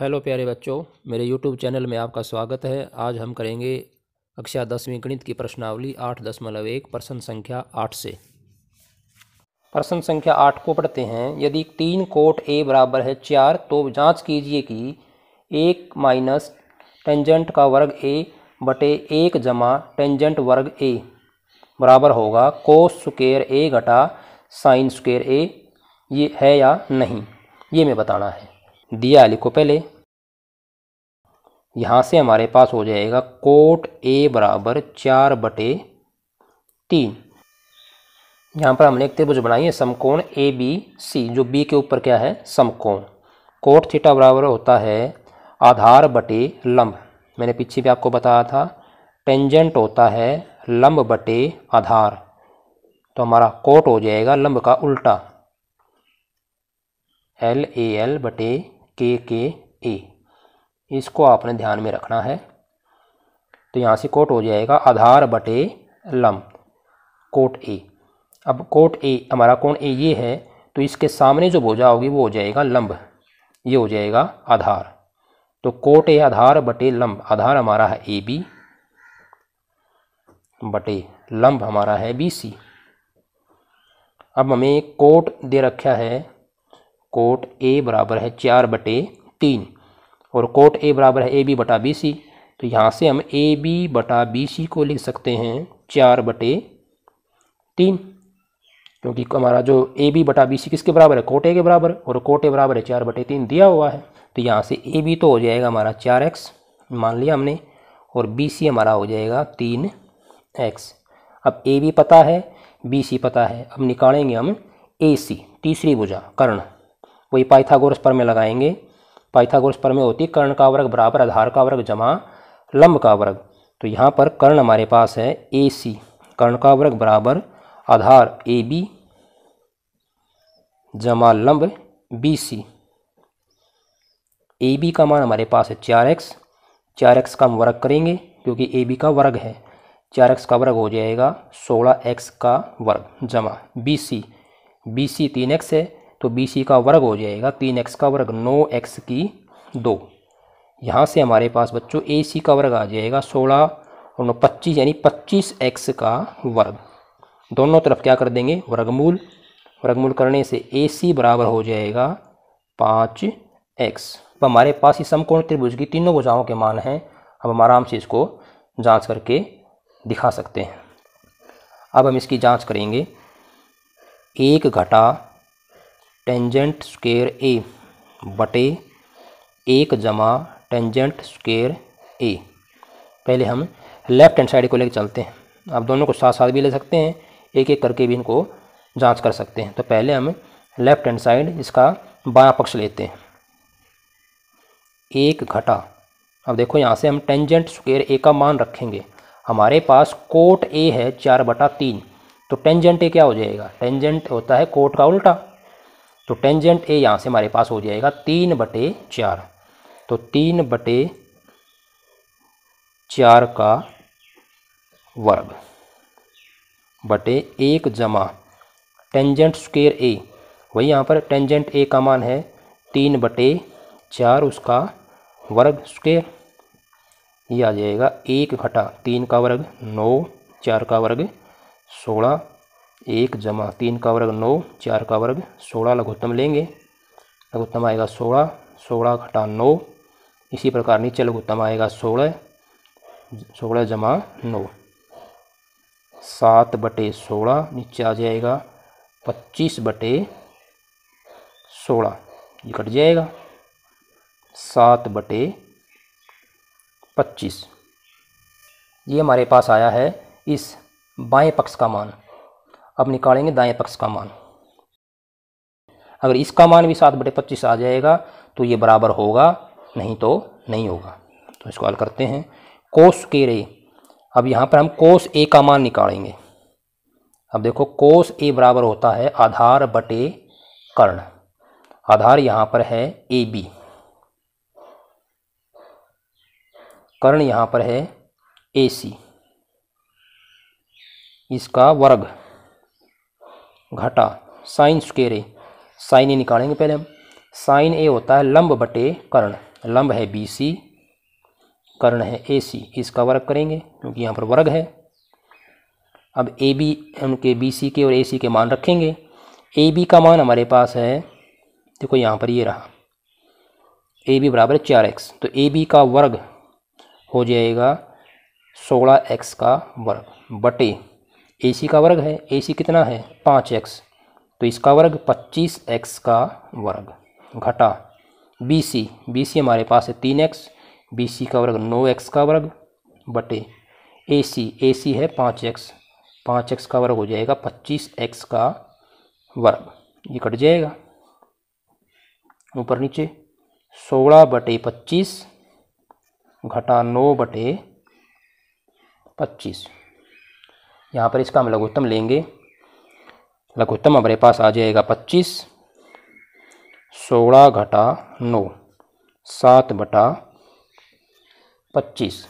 hello प्यारे बच्चों मेरे यूट्यूब चैनल में आपका स्वागत है आज हम करेंगे कक्षा दसवीं गणित की प्रश्नावली आठ दशमलव एक प्रश्न संख्या आठ से प्रश्न संख्या आठ को पढ़ते हैं यदि तीन कोट ए बराबर है चार तो जांच कीजिए कि एक माइनस टेंजेंट का वर्ग ए बटे एक जमा टेंजेंट वर्ग ए बराबर होगा को स्क्र ए घटा साइन स्क्र ए ये है या नहीं ये मैं बताना है दिया लिखो पहले यहाँ से हमारे पास हो जाएगा कोट ए बराबर चार बटे तीन यहाँ पर हमने एक त्रिभुज बनाई है समकोण ए बी सी जो बी के ऊपर क्या है समकोण कोट थीटा बराबर होता है आधार बटे लंब मैंने पीछे भी आपको बताया था टेंजेंट होता है लंब बटे आधार तो हमारा कोट हो जाएगा लंब का उल्टा एल ए एल बटे के के ए इसको आपने ध्यान में रखना है तो यहाँ से कोट हो जाएगा आधार बटे लम्ब कोट ए अब कोट ए हमारा कोण ए ये है तो इसके सामने जो भुजा होगी वो हो जाएगा लंब ये हो जाएगा आधार तो कोट ए आधार बटे लंब आधार हमारा है ए बी बटे लंब हमारा है बी सी अब हमें कोट दे रखा है कोट ए बराबर है चार बटे तीन और कोट ए बराबर है ए बी बटा बी सी तो यहाँ से हम ए बी बटा बी सी को लिख सकते हैं चार बटे तीन क्योंकि हमारा जो ए बी बटा बी सी किसके बराबर है कोट ए के बराबर और कोट ए बराबर है चार बटे तीन दिया हुआ है तो यहाँ से ए बी तो हो जाएगा हमारा चार एक्स मान लिया हमने और बी सी हमारा हो जाएगा तीन एक्स अब ए बी पता है बी सी पता है अब निकालेंगे हम ए सी तीसरी भुजा कर्ण वही पाइथागोरस पर में लगाएंगे पाइथागोरस पर में होती कर्ण का वर्ग बराबर आधार का वर्ग जमा लंब का वर्ग तो यहाँ पर कर्ण हमारे पास है ए सी कर्ण का वर्ग बराबर आधार ए बी जमा लंब बी सी ए बी का मान हमारे पास है चार एक्स चार एक्स का हम वर्ग करेंगे क्योंकि ए बी का वर्ग है चार एक्स का वर्ग हो जाएगा सोलह एक्स का वर्ग जमा बी सी बी सी तीन एक्स है तो बी सी का वर्ग हो जाएगा तीन एक्स का वर्ग नौ एक्स की दो यहाँ से हमारे पास बच्चों ए सी का वर्ग आ जाएगा सोलह और नौ पच्चीस यानी पच्चीस एक्स का वर्ग दोनों तरफ क्या कर देंगे वर्गमूल वर्गमूल करने से ए सी बराबर हो जाएगा पाँच एक्स अब हमारे पास ये समकोण त्रिभुज की तीनों भुजाओं के मान हैं अब हम आराम से इसको जांच करके दिखा सकते हैं अब हम इसकी जांच करेंगे एक घटा टेंजेंट स्क्वेयर ए बटे एक जमा टेंजेंट स्क्वेयर ए पहले हम लेफ्ट हैंड साइड को लेकर चलते हैं आप दोनों को साथ साथ भी ले सकते हैं एक एक करके भी इनको जांच कर सकते हैं तो पहले हम लेफ्ट हैंड साइड इसका बायां पक्ष लेते हैं एक घटा अब देखो यहाँ से हम टेंजेंट स्क्वेयर ए का मान रखेंगे हमारे पास कोट ए है चार बटा तीन तो टेंजेंट ए क्या हो जाएगा टेंजेंट होता है कोट का उल्टा तो टेंजेंट ए यहाँ से हमारे पास हो जाएगा तीन बटे चार तो तीन बटे चार का वर्ग बटे एक जमा टेंजेंट स्क्वेयर ए वही यहाँ पर टेंजेंट ए का मान है तीन बटे चार उसका वर्ग स्क्वेयर ये आ जाएगा एक घटा तीन का वर्ग नौ चार का वर्ग सोलह एक जमा तीन का वर्ग नौ चार का वर्ग सोलह लघुत्तम लेंगे लघुत्तम आएगा सोलह सोलह घटा नौ इसी प्रकार नीचे लघुत्तम आएगा सोलह सोलह जमा नौ सात बटे सोलह नीचे आ जाएगा पच्चीस बटे सोलह ये कट जाएगा सात बटे पच्चीस ये हमारे पास आया है इस बाएं पक्ष का मान अब निकालेंगे दाएं पक्ष का मान अगर इसका मान भी सात बटे पच्चीस आ जाएगा तो ये बराबर होगा नहीं तो नहीं होगा तो इसको हल करते हैं कोस के रे अब यहाँ पर हम कोस ए का मान निकालेंगे अब देखो कोस ए बराबर होता है आधार बटे कर्ण आधार यहाँ पर है ए बी कर्ण यहाँ पर है ए सी इसका वर्ग घटा साइन स्केरे साइन ए निकालेंगे पहले हम साइन ए होता है लंब बटे कर्ण लंब है बी सी कर्ण है ए सी इसका वर्ग करेंगे क्योंकि यहाँ पर वर्ग है अब ए बी उनके बी सी के और ए सी के मान रखेंगे ए बी का मान हमारे पास है देखो यहाँ पर ये रहा ए बी बराबर चार एक्स तो ए बी का वर्ग हो जाएगा सोलह एक्स का वर्ग बटे ए सी का वर्ग है ए सी कितना है पाँच एक्स तो इसका वर्ग पच्चीस एक्स का वर्ग घटा बी सी बी सी हमारे पास है तीन एक्स बी सी का वर्ग नौ एक्स का वर्ग बटे ए सी ए सी है पाँच एक्स पाँच एक्स का वर्ग हो जाएगा पच्चीस एक्स का वर्ग ये कट जाएगा ऊपर नीचे सोलह बटे पच्चीस घटा नौ बटे पच्चीस यहाँ पर इसका हम लघुत्तम लेंगे लघुत्तम हमारे पास आ जाएगा पच्चीस सोलह घटा नौ सात बटा पच्चीस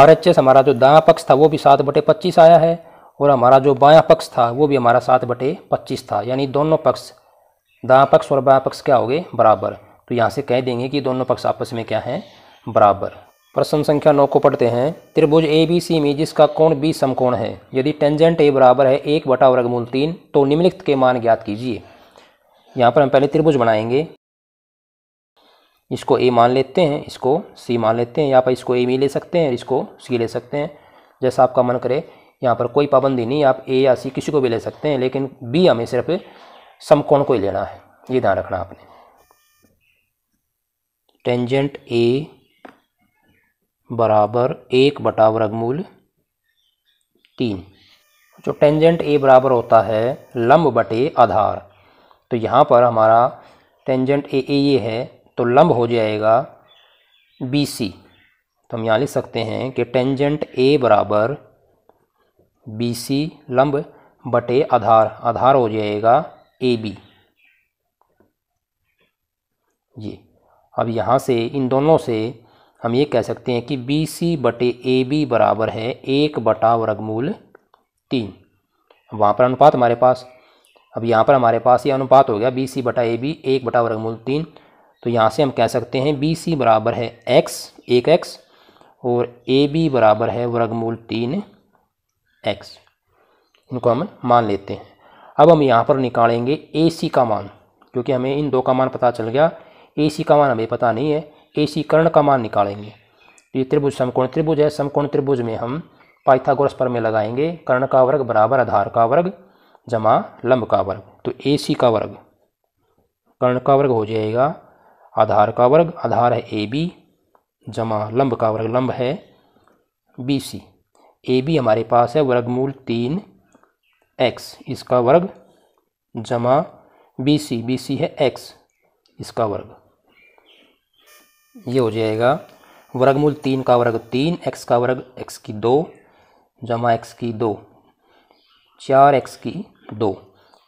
आर एच एस हमारा जो दाया पक्ष था वो भी सात बटे पच्चीस आया है और हमारा जो बायां पक्ष था वो भी हमारा सात बटे पच्चीस था यानी दोनों पक्ष दाया पक्ष और बाया पक्ष क्या हो गए बराबर तो यहाँ से कह देंगे कि दोनों पक्ष आपस में क्या हैं बराबर प्रश्न संख्या नौ को पढ़ते हैं त्रिभुज ए बी सी में जिसका कोण बी समकोण है यदि टेंजेंट ए बराबर है एक बटा वर्गमूल तीन तो निम्नलिखित के मान ज्ञात कीजिए यहाँ पर हम पहले त्रिभुज बनाएंगे इसको ए मान लेते हैं इसको सी मान लेते हैं यहाँ पर इसको ए भी ले सकते हैं इसको सी ले सकते हैं जैसा आपका मन करे यहाँ पर कोई पाबंदी नहीं आप ए या सी किसी को भी ले सकते हैं लेकिन बी हमें सिर्फ समकोण को ही लेना है ये ध्यान रखना आपने टेंजेंट ए बराबर एक बटा वर्गमूल तीन जो टेंजेंट ए बराबर होता है लंब बटे आधार तो यहाँ पर हमारा टेंजेंट ए ए ये है तो लंब हो जाएगा बी सी तो हम यहाँ लिख सकते हैं कि टेंजेंट ए बराबर बी सी लंब बटे आधार आधार हो जाएगा ए बी ये अब यहाँ से इन दोनों से हम ये कह सकते हैं कि बी सी बटे ए बी बराबर है एक बटा वर्गमूल तीन वहाँ पर अनुपात हमारे पास अब यहाँ पर हमारे पास ये अनुपात हो गया बी सी बटा ए बी एक बटा वर्गमूल तीन तो यहाँ से हम कह सकते हैं बी सी बराबर है एक्स एक एक्स और ए बी बराबर है वर्गमूल तीन एक्स इनको हम मान लेते हैं अब हम यहाँ पर निकालेंगे ए सी का मान क्योंकि हमें इन दो का मान पता चल गया ए सी का मान हमें पता नहीं है कर्ण का मान निकालेंगे तो ये त्रिभुज समकोण त्रिभुज है समकोण त्रिभुज में हम पाइथागोरस पर में लगाएंगे कर्ण का वर्ग बराबर आधार का वर्ग जमा लंब का वर्ग तो ए सी का वर्ग कर्ण का वर्ग हो जाएगा आधार का वर्ग आधार है ए बी जमा लंब का वर्ग लंब है बी सी ए बी हमारे पास है वर्गमूल तीन एक्स इसका वर्ग जमा बी सी बी सी है एक्स इसका वर्ग ये हो जाएगा वर्गमूल तीन का वर्ग तीन एक्स का वर्ग एक्स की दो जमा एक्स की दो चार एक्स की दो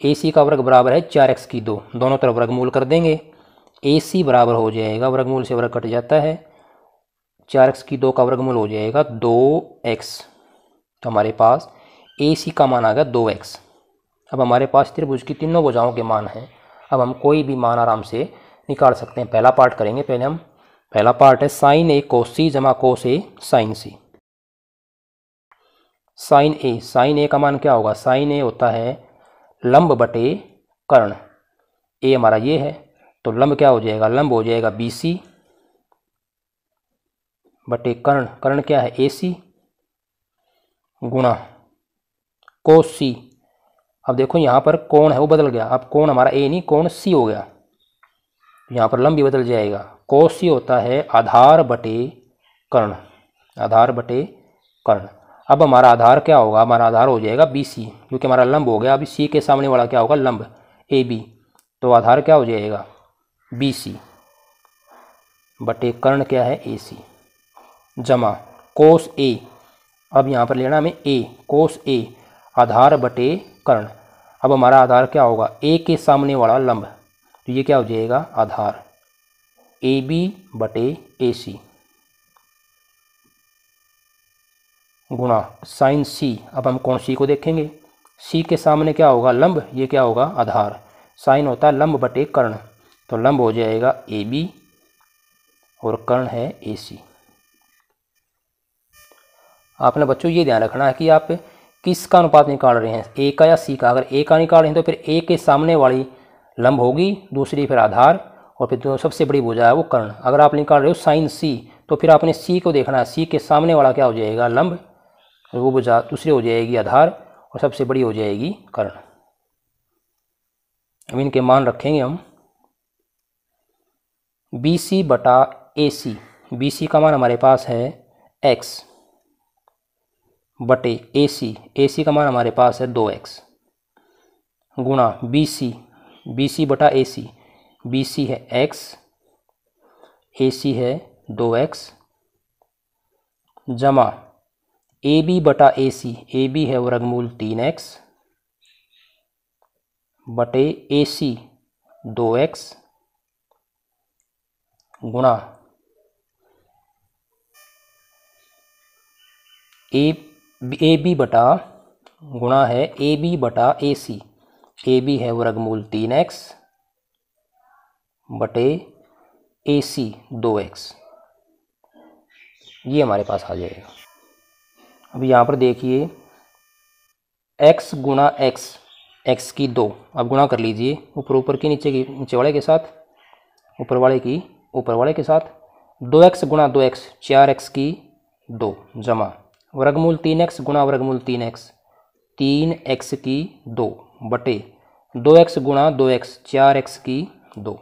ए सी का वर्ग बराबर है चार एक्स की दो दोनों तरफ वर्गमूल कर देंगे ए सी बराबर हो जाएगा वर्गमूल से वर्ग कट जाता है चार एक्स की दो का वर्गमूल हो जाएगा दो एक्स तो हमारे पास ए सी का मान आ गया दो एक्स अब हमारे पास त्रिभुज की तीनों भुजाओं के मान हैं अब हम कोई भी मान आराम से निकाल सकते हैं पहला पार्ट करेंगे पहले हम पहला पार्ट है साइन ए कोस सी जमा cos a sine c sine a sine a का मान क्या होगा साइन ए होता है लंब बटे कर्ण ए हमारा ये है तो लंब क्या हो जाएगा लंब हो जाएगा बी सी बटे कर्ण कर्ण क्या है ए सी गुणा कोस सी अब देखो यहाँ पर कोण है वो बदल गया अब कोण हमारा ए नहीं कोण सी हो गया यहाँ पर लंब भी बदल जाएगा कोश ही होता है आधार बटे कर्ण आधार बटे कर्ण अब हमारा आधार क्या होगा हमारा आधार हो जाएगा बी सी क्योंकि हमारा लंब हो गया अभी सी के सामने वाला क्या होगा लंब ए बी तो आधार क्या हो जाएगा बी सी बटे कर्ण क्या है ए सी जमा कोस ए अब यहाँ पर लेना हमें ए कोस ए आधार बटे कर्ण अब हमारा आधार क्या होगा ए के सामने वाला लंब तो ये क्या हो जाएगा आधार ए बी बटे ए सी गुणा साइन सी अब हम कौन सी को देखेंगे सी के सामने क्या होगा लंब ये क्या होगा आधार साइन होता है लंब बटे कर्ण तो लंब हो जाएगा ए बी और कर्ण है ए सी आपने बच्चों ये ध्यान रखना है कि आप किसका अनुपात निकाल रहे हैं ए का या सी का अगर ए का निकाल रहे हैं तो फिर ए के सामने वाली लंब होगी दूसरी फिर आधार और फिर जो सबसे बड़ी भुजा है वो कर्ण अगर आप निकाल रहे हो साइन सी तो फिर आपने सी को देखना है सी के सामने वाला क्या हो जाएगा लंब वो भुजा दूसरी हो जाएगी आधार और सबसे बड़ी हो जाएगी कर्ण अब इनके मान रखेंगे हम बी सी बटा ए सी बी सी का मान हमारे पास है एक्स बटे ए सी ए सी का मान हमारे पास है दो एक्स गुणा बी सी बी सी बटा ए सी बी सी है एक्स ए सी है दो एक्स जमा ए बी बटा ए सी ए बी है वर्गमूल तीन एक्स बटे ए सी दो एक्स गुणा ए ए बी बटा गुणा है ए बी बटा ए सी ए बी है वर्गमूल तीन एक्स बटे ए सी दो एक्स ये हमारे पास आ जाएगा अब यहाँ पर देखिए एक्स गुणा एक्स एक्स की दो अब गुणा कर लीजिए ऊपर ऊपर की नीचे की नीचे वाले के साथ ऊपर वाले की ऊपर वाले के साथ दो एक्स गुणा दो एक्स चार एक्स की दो जमा वर्गमूल तीन एक्स गुणा वर्गमूल तीन एक्स तीन एक्स की दो बटे दो एक्स गुणा दो एक्स चार एक्स की दो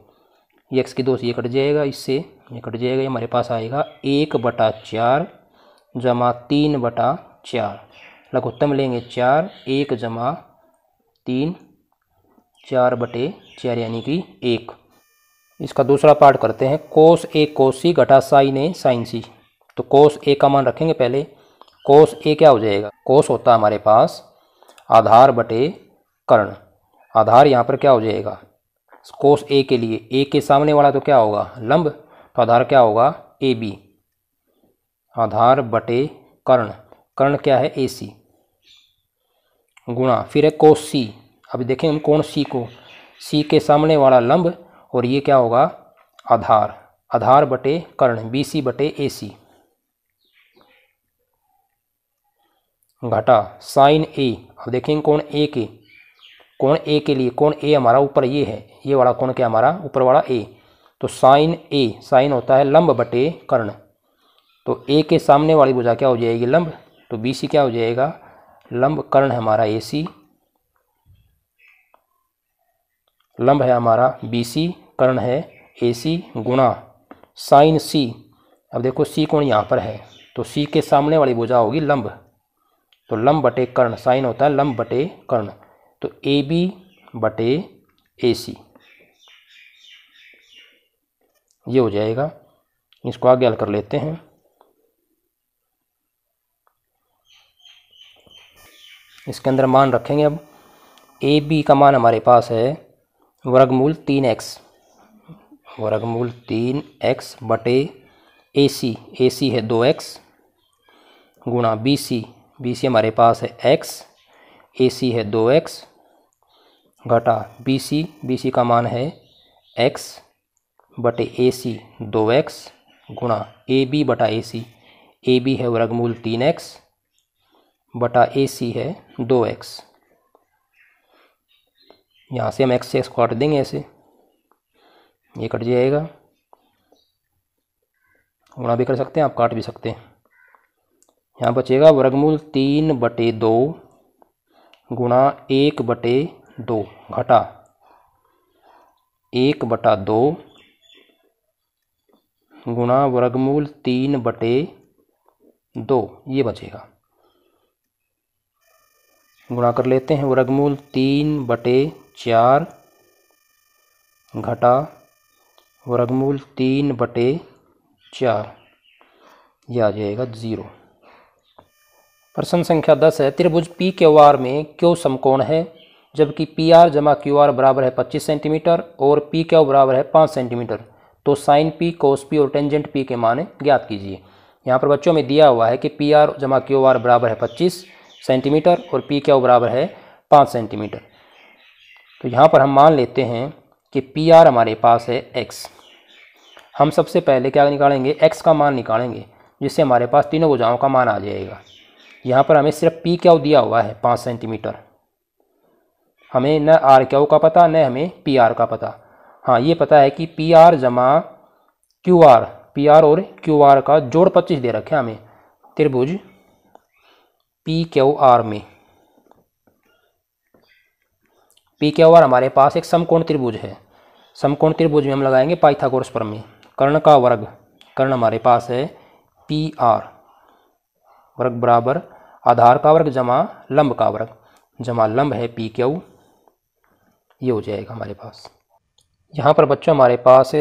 एक्स के दो से ये कट जाएगा इससे ये कट जाएगा ये हमारे पास आएगा एक बटा चार जमा तीन बटा चार लघुत्तम लेंगे चार एक जमा तीन चार बटे चार यानी कि एक इसका दूसरा पार्ट करते हैं कोस ए कोस सी घटा साइन ए साइन सी तो कोस ए का मान रखेंगे पहले कोस ए क्या हो जाएगा कोस होता है हमारे पास आधार बटे कर्ण आधार यहाँ पर क्या हो जाएगा कोस ए के लिए ए के सामने वाला तो क्या होगा लंब तो आधार क्या होगा ए बी आधार बटे कर्ण कर्ण क्या है ए सी गुणा फिर है कोस सी अभी देखें हम कोण सी को सी के सामने वाला लंब और ये क्या होगा आधार आधार बटे कर्ण बी सी बटे ए सी घटा साइन ए अब देखेंगे कोण ए के कोण ए के लिए कोण ए हमारा ऊपर ये है ये वाला कोण क्या हमारा ऊपर वाला ए तो साइन ए साइन होता है लंब बटे कर्ण तो ए के सामने वाली भुजा क्या हो जाएगी लंब तो बी सी क्या हो जाएगा लंब कर्ण है हमारा ए सी लंब है हमारा बी सी कर्ण है ए सी गुणा साइन सी अब देखो सी कोण यहाँ पर है तो सी के सामने वाली भुजा होगी लंब तो लंब बटे कर्ण साइन होता है लंब बटे कर्ण तो ए बी बटे ए सी ये हो जाएगा इसको आगे हल कर लेते हैं इसके अंदर मान रखेंगे अब ए बी का मान हमारे पास है वर्गमूल तीन एक्स वर्गमूल तीन एक्स बटे ए सी ए सी है दो एक्स गुणा बी सी बी सी हमारे पास है एक्स ए सी है दो एक्स घटा बी सी बी सी का मान है एक्स बटे ए सी दो एक्स गुणा ए बी बटा ए सी ए बी है वर्गमूल तीन एक्स बटा ए सी है दो एक्स यहाँ से हम एक्स से एक्स काट देंगे ऐसे ये कट जाएगा गुणा भी कर सकते हैं आप काट भी सकते हैं यहाँ बचेगा वर्गमूल तीन बटे दो गुणा एक बटे दो घटा एक बटा दो गुणा वर्गमूल तीन बटे दो ये बचेगा गुणा कर लेते हैं वर्गमूल तीन बटे चार घटा वर्गमूल तीन बटे चार यह आ जाएगा ज़ीरो प्रश्न संख्या दस है त्रिभुज पी के वार में क्यों समकोण है जबकि पी आर जमा क्यू आर बराबर है पच्चीस सेंटीमीटर और पी क्यू बराबर है पाँच सेंटीमीटर तो साइन पी कोस पी और टेंजेंट पी के माने ज्ञात कीजिए यहाँ पर बच्चों में दिया हुआ है कि पी आर जमा क्यू आर बराबर है पच्चीस सेंटीमीटर और पी क्यू बराबर है पाँच सेंटीमीटर तो यहाँ पर हम मान लेते हैं कि पी आर हमारे पास है एक्स हम सबसे पहले क्या निकालेंगे एक्स का मान निकालेंगे जिससे हमारे पास तीनों भुजाओं का मान आ जाएगा यहाँ पर हमें सिर्फ पी क्या दिया हुआ है पाँच सेंटीमीटर हमें न आर क्यू का पता न हमें पी आर का पता हाँ ये पता है कि पी आर जमा क्यू आर पी आर और क्यू आर का जोड़ पच्चीस दे रखे हमें त्रिभुज पी क्यू आर में पी क्यू आर हमारे पास एक समकोण त्रिभुज है समकोण त्रिभुज में हम लगाएंगे पाइथागोरस पर में कर्ण का वर्ग कर्ण हमारे पास है पी आर वर्ग बराबर आधार का वर्ग जमा लंब का वर्ग जमा लंब है पी क्यू ये हो जाएगा हमारे पास यहाँ पर बच्चों हमारे पास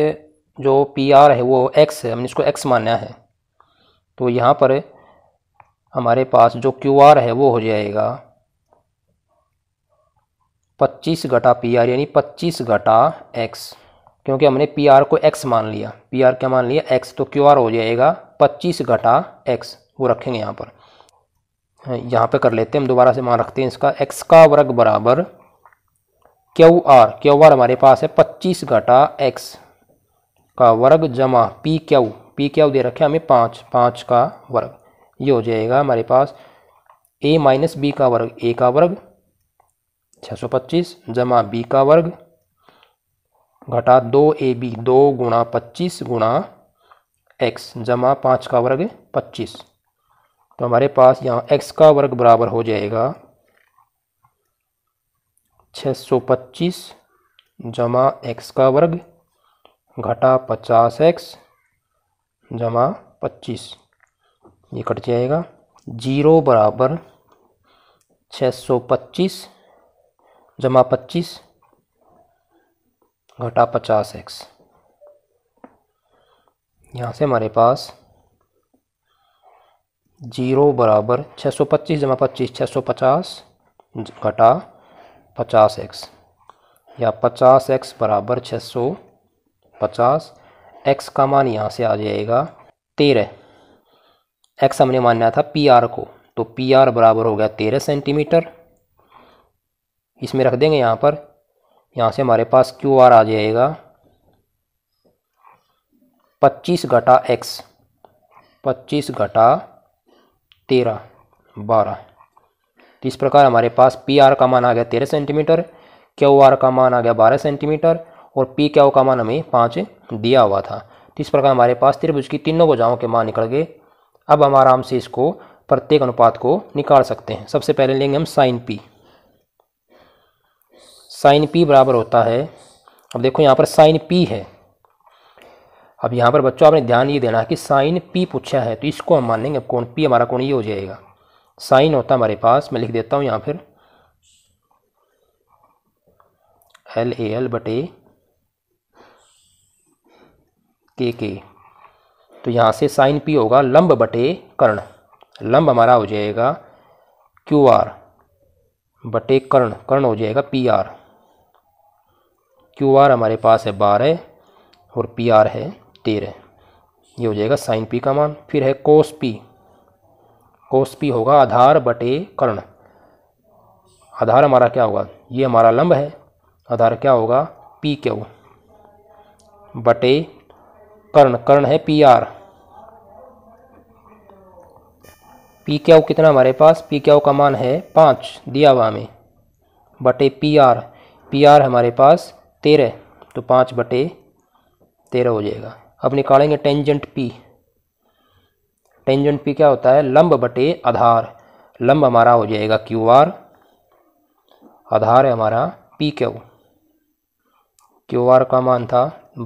जो पी आर है वो एक्स है हमने इसको एक्स माना है तो यहाँ पर हमारे पास जो क्यू आर है वो हो जाएगा पच्चीस घटा पी आर यानी पच्चीस घटा एक्स क्योंकि हमने पी आर को एक्स मान लिया पी आर क्या मान लिया एक्स तो क्यू आर हो जाएगा पच्चीस घटा एक्स वो रखेंगे यहाँ पर यहाँ पे कर लेते हैं हम दोबारा से मान रखते हैं इसका एक्स का वर्ग बराबर क्यू आर क्यू आर हमारे पास है पच्चीस घटा एक्स का वर्ग जमा पी क्यू पी क्यू दे रखे हमें पाँच पाँच का वर्ग ये हो जाएगा हमारे पास ए माइनस बी का वर्ग ए का वर्ग छः सौ पच्चीस जमा बी का वर्ग घटा दो ए बी दो गुणा पच्चीस गुणा एक्स जमा पाँच का वर्ग पच्चीस तो हमारे पास यहाँ एक्स का वर्ग बराबर हो जाएगा छः सौ पच्चीस जमा एक्स का वर्ग घटा पचास एक्स जमा पच्चीस ये कट जाएगा जीरो बराबर छः सौ पच्चीस जमा पच्चीस घटा पचास एक्स यहाँ से हमारे पास जीरो बराबर छः सौ पच्चीस जमा पच्चीस छः सौ पचास घटा पचास एक्स या पचास एक्स बराबर छः सौ पचास एक्स का मान यहाँ से आ जाएगा तेरह एक्स हमने मानना था पी आर को तो पी आर बराबर हो गया तेरह सेंटीमीटर इसमें रख देंगे यहाँ पर यहाँ से हमारे पास क्यू आर आ जाएगा पच्चीस घटा एक्स पच्चीस घटा तेरह बारह तो इस प्रकार हमारे पास पी आर का मान आ गया तेरह सेंटीमीटर क्यू आर का मान आ गया बारह सेंटीमीटर और पी क्यू का मान हमें पाँच दिया हुआ था तो इस प्रकार हमारे पास त्रिभुज की तीनों भुजाओं के मान निकल गए अब हम आराम से इसको प्रत्येक अनुपात को निकाल सकते हैं सबसे पहले लेंगे हम साइन पी साइन पी बराबर होता है अब देखो यहाँ पर साइन पी है अब यहाँ पर बच्चों आपने ध्यान ये देना है कि साइन पी पूछा है तो इसको हम मान लेंगे कौन पी हमारा कौन ये हो जाएगा साइन होता हमारे पास मैं लिख देता हूँ यहाँ फिर एल ए एल बटे के के तो यहाँ से साइन पी होगा लंब बटे कर्ण लंब हमारा हो जाएगा क्यू आर बटे कर्ण कर्ण हो जाएगा पी आर क्यू आर हमारे पास है बारह और पी आर है तेरह ये हो जाएगा साइन पी का मान फिर है कोस पी कोस पी होगा आधार बटे कर्ण आधार हमारा क्या होगा ये हमारा लंब है आधार क्या होगा पी क्यू बटे कर्ण कर्ण है पी आर पी क्यू कितना हमारे पास पी क्यू का मान है पाँच दिया हुआ हमें बटे पी आर पी आर हमारे पास तेरह तो पाँच बटे तेरह हो जाएगा अब निकालेंगे टेंजेंट पी टेंजेंट पी क्या होता है लंब बटे आधार लंब हमारा हो जाएगा क्यू आर आधार है हमारा पी क्यू क्यू आर का मान था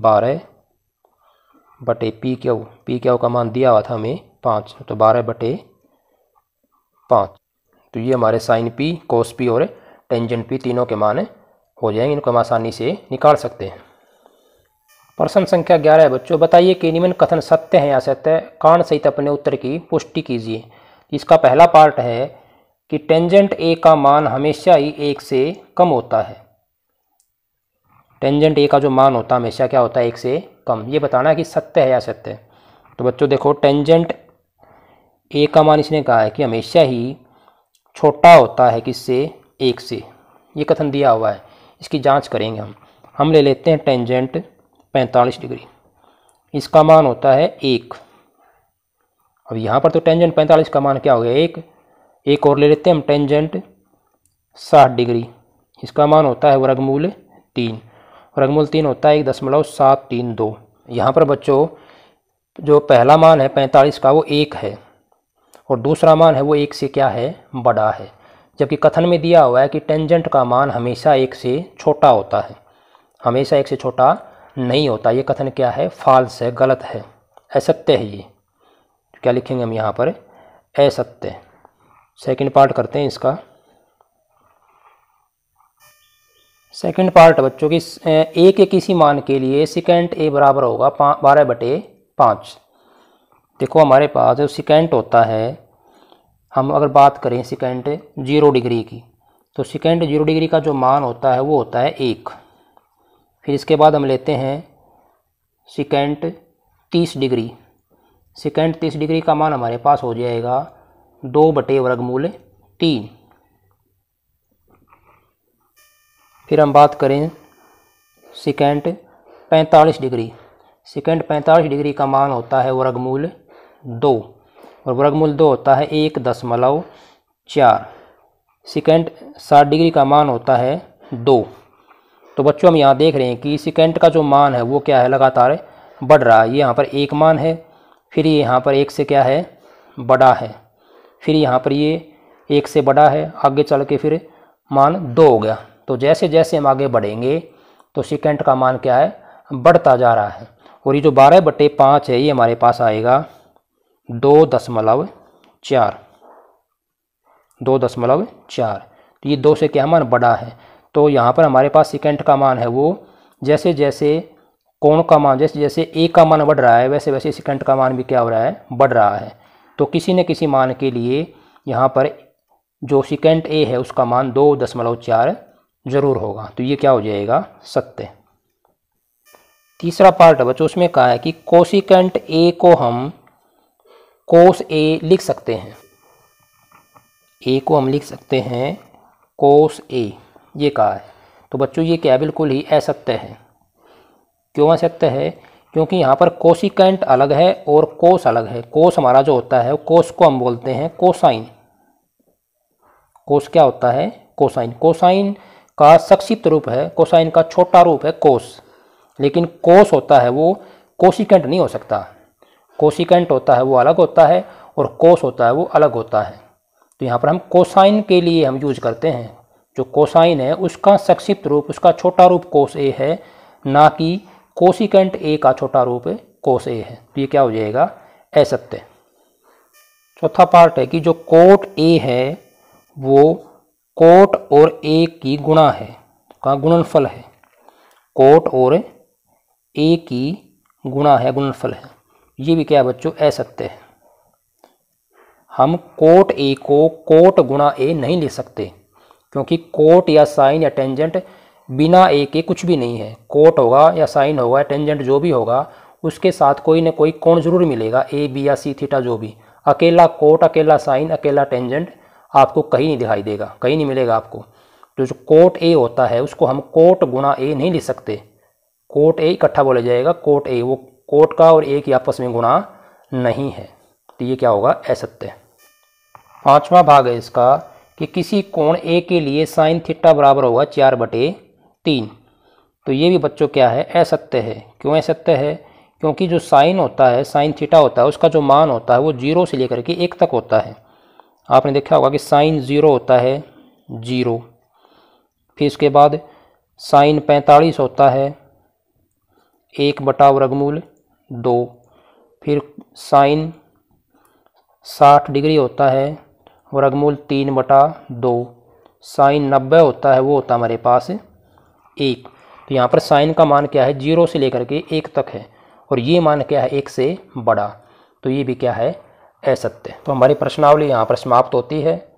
बारह बटे पी क्यू पी क्यू का मान दिया हुआ था हमें पाँच तो बारह बटे पाँच तो ये हमारे साइन पी कोस पी और टेंजेंट पी तीनों के मान हो जाएंगे इनको हम आसानी से निकाल सकते हैं प्रश्न संख्या ग्यारह है बच्चों बताइए कि निम्न कथन सत्य है या सत्य है कारण सहित अपने उत्तर की पुष्टि कीजिए इसका पहला पार्ट है कि टेंजेंट ए का मान हमेशा ही एक से कम होता है टेंजेंट ए का जो मान होता है हमेशा क्या होता है एक से कम ये बताना है कि सत्य है या सत्य तो बच्चों देखो टेंजेंट ए का मान इसने कहा है कि हमेशा ही छोटा होता है किससे एक से ये कथन दिया हुआ है इसकी जांच करेंगे हम हम ले लेते हैं टेंजेंट पैंतालीस डिग्री इसका मान होता है एक अब यहाँ पर तो टेंजेंट पैंतालीस का मान क्या हो गया एक एक और ले लेते हैं हम टेंजेंट साठ डिग्री इसका मान होता है वर्गमूल तीन वर्गमूल तीन होता है एक दशमलव सात तीन दो यहाँ पर बच्चों जो पहला मान है पैंतालीस का वो एक है और दूसरा मान है वो एक से क्या है बड़ा है जबकि कथन में दिया हुआ है कि टेंजेंट का मान हमेशा एक से छोटा होता है हमेशा एक से छोटा नहीं होता ये कथन क्या है फाल्स है गलत है असत्य है ये क्या लिखेंगे हम यहाँ पर असत्य सेकंड पार्ट करते हैं इसका सेकंड पार्ट बच्चों की ए के किसी मान के लिए सिकेंट ए बराबर होगा बारह बटे पाँच देखो हमारे पास जो सिकेंट होता है हम अगर बात करें सिकेंट जीरो डिग्री की तो सिकेंट जीरो डिग्री का जो मान होता है वो होता है एक फिर इसके बाद हम लेते हैं सिकेंट तीस डिग्री सिकेंट तीस डिग्री का मान हमारे पास हो जाएगा दो बटे वर्गमूल तीन फिर हम बात करें सिकेंट पैंतालीस डिग्री सिकेंट पैंतालीस डिग्री का मान होता है वर्गमूल दो और वर्गमूल दो होता है एक दशमलव चार सिकेंट साठ डिग्री का मान होता है दो तो बच्चों हम यहाँ देख रहे हैं कि सिकेंट का जो मान है वो क्या है लगातार बढ़ रहा है ये यहाँ पर एक मान है फिर ये यहाँ पर एक से क्या है बड़ा है फिर यहाँ पर ये एक से बड़ा है आगे चल के फिर मान दो हो गया तो जैसे जैसे हम आगे बढ़ेंगे तो सिकेंट का मान क्या है बढ़ता जा रहा है और ये जो बारह बटे पाँच है ये हमारे पास आएगा दो दशमलव चार दो दशमलव चार तो ये दो से क्या मान बड़ा है तो यहाँ पर हमारे पास सिकेंट का मान है वो जैसे जैसे कोण का मान जैसे जैसे ए का मान बढ़ रहा है वैसे वैसे सिकेंट का मान भी क्या हो रहा है बढ़ रहा है तो किसी न किसी मान के लिए यहाँ पर जो सिकेंट ए है उसका मान दो दशमलव चार जरूर होगा तो ये क्या हो जाएगा सत्य तीसरा पार्ट है बच्चों उसमें कहा है कि कोसिकेंट ए को हम कोस ए लिख सकते हैं ए को हम लिख सकते हैं कोस ए ये कहा है तो बच्चों ये क्या बिल्कुल ही असत्य है क्यों असत्य है क्योंकि यहाँ पर कोशिकेंट अलग है और कोस अलग है कोस हमारा जो होता है कोस को हम बोलते हैं कोसाइन कोस क्या होता है कोसाइन कोसाइन का संक्षिप्त रूप है कोसाइन का छोटा रूप है कोस लेकिन कोस होता है वो कोशिकेंट नहीं हो सकता कोशिकेंट होता है वो अलग होता है और कोस होता है वो अलग होता है तो यहाँ पर हम कोसाइन के लिए हम यूज करते हैं जो कोसाइन है उसका संक्षिप्त रूप उसका छोटा रूप कोस ए है ना कि कोसिकेंट ए का छोटा रूप कोस ए है तो ये क्या हो जाएगा असत्य चौथा पार्ट है कि जो कोट ए है वो कोट और ए की गुणा है का गुणनफल है कोट और ए की गुणा है गुणनफल है ये भी क्या बच्चों असत्य है हम कोट ए को कोट गुणा ए नहीं ले सकते क्योंकि कोट या साइन या टेंजेंट बिना ए के कुछ भी नहीं है कोट होगा या साइन होगा या टेंजेंट जो भी होगा उसके साथ कोई ना कोई कोण जरूर मिलेगा ए बी या सी थीटा जो भी अकेला कोट अकेला साइन अकेला टेंजेंट आपको कहीं नहीं दिखाई देगा कहीं नहीं मिलेगा आपको तो जो कोट ए होता है उसको हम कोट गुणा ए नहीं लिख सकते कोट ए इकट्ठा बोला जाएगा कोट ए वो कोट का और ए की आपस में गुणा नहीं है तो ये क्या होगा असत्य पांचवा भाग है इसका कि किसी कोण ए के लिए साइन थीटा बराबर होगा चार बटे तीन तो ये भी बच्चों क्या है असत्य है क्यों असत्य है क्योंकि जो साइन होता है साइन थीटा होता है उसका जो मान होता है वो जीरो से लेकर के एक तक होता है आपने देखा होगा कि साइन ज़ीरो होता है जीरो फिर इसके बाद साइन पैंतालीस होता है एक बटा वर्गमूल दो फिर साइन साठ डिग्री होता है वर्गमूल तीन बटा दो साइन नब्बे होता है वो होता हमारे पास एक तो यहाँ पर साइन का मान क्या है जीरो से लेकर के एक तक है और ये मान क्या है एक से बड़ा तो ये भी क्या है असत्य तो हमारी प्रश्नावली यहाँ पर समाप्त होती है